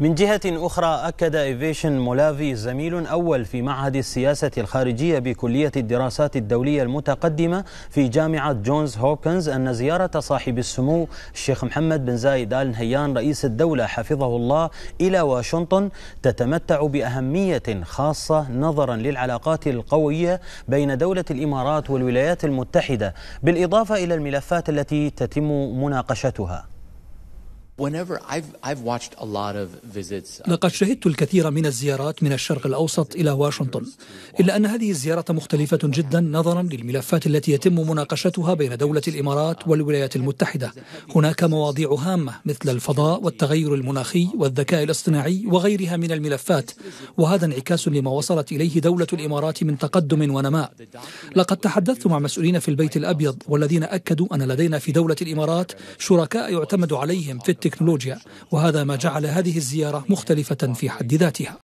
من جهة أخرى أكد إيفيشن مولافي زميل أول في معهد السياسة الخارجية بكلية الدراسات الدولية المتقدمة في جامعة جونز هوبكنز أن زيارة صاحب السمو الشيخ محمد بن زايد آل نهيان رئيس الدولة حفظه الله إلى واشنطن تتمتع بأهمية خاصة نظرا للعلاقات القوية بين دولة الإمارات والولايات المتحدة بالإضافة إلى الملفات التي تتم مناقشتها Uh, لقد شهدت الكثير من الزيارات من الشرق الأوسط إلى واشنطن إلا أن هذه الزيارة مختلفة جدا نظرا للملفات التي يتم مناقشتها بين دولة الإمارات والولايات المتحدة هناك مواضيع هامة مثل الفضاء والتغير المناخي والذكاء الاصطناعي وغيرها من الملفات وهذا انعكاس لما وصلت إليه دولة الإمارات من تقدم ونماء لقد تحدثت مع مسؤولين في البيت الأبيض والذين أكدوا أن لدينا في دولة الإمارات شركاء يعتمد عليهم في التكنولوجيا وهذا ما جعل هذه الزيارة مختلفة في حد ذاتها